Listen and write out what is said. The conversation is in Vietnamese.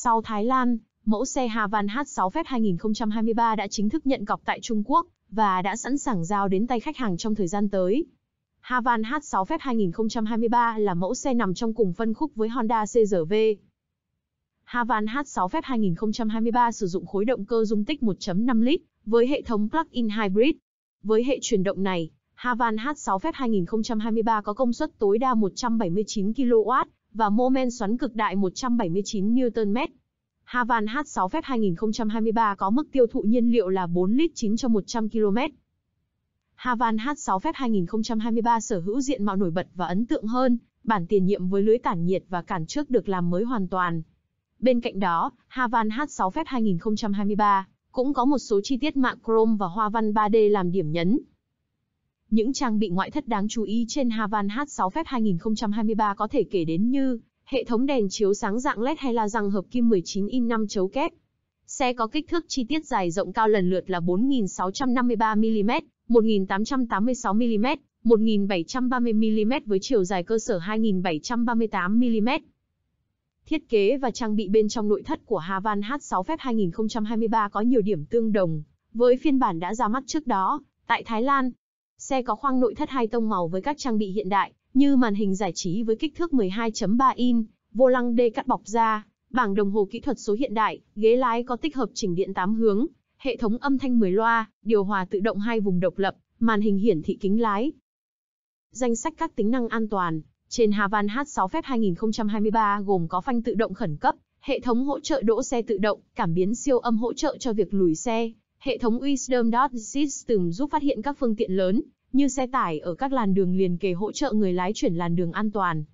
Sau Thái Lan, mẫu xe Havan H6 Fed 2023 đã chính thức nhận cọc tại Trung Quốc và đã sẵn sàng giao đến tay khách hàng trong thời gian tới. Havan H6 Fed 2023 là mẫu xe nằm trong cùng phân khúc với Honda CRV. v Havan H6 Fed 2023 sử dụng khối động cơ dung tích 1.5 lít với hệ thống plug-in hybrid. Với hệ chuyển động này, Havan H6 Fed 2023 có công suất tối đa 179 kW và mô men xoắn cực đại 179 Nm. Havan H6 Fed 2023 có mức tiêu thụ nhiên liệu là 4 lít 9 cho 100 km. Havan H6 Fed 2023 sở hữu diện mạo nổi bật và ấn tượng hơn, bản tiền nhiệm với lưới tản nhiệt và cản trước được làm mới hoàn toàn. Bên cạnh đó, Havan H6 Fed 2023 cũng có một số chi tiết mạng chrome và hoa văn 3D làm điểm nhấn. Những trang bị ngoại thất đáng chú ý trên Havan H6 Feb 2023 có thể kể đến như hệ thống đèn chiếu sáng dạng LED hay la răng hợp kim 19 in 5 chấu kép. Xe có kích thước chi tiết dài rộng cao lần lượt là 4.653mm, 1.886mm, 1.730mm với chiều dài cơ sở 2.738mm. Thiết kế và trang bị bên trong nội thất của Havan H6 Feb 2023 có nhiều điểm tương đồng với phiên bản đã ra mắt trước đó tại Thái Lan. Xe có khoang nội thất hai tông màu với các trang bị hiện đại, như màn hình giải trí với kích thước 12.3 in, vô lăng đê cắt bọc da, bảng đồng hồ kỹ thuật số hiện đại, ghế lái có tích hợp chỉnh điện 8 hướng, hệ thống âm thanh 10 loa, điều hòa tự động hai vùng độc lập, màn hình hiển thị kính lái. Danh sách các tính năng an toàn trên Havan H6 Feb 2023 gồm có phanh tự động khẩn cấp, hệ thống hỗ trợ đỗ xe tự động, cảm biến siêu âm hỗ trợ cho việc lùi xe, Hệ thống Wisdom Dot System giúp phát hiện các phương tiện lớn, như xe tải ở các làn đường liền kề hỗ trợ người lái chuyển làn đường an toàn.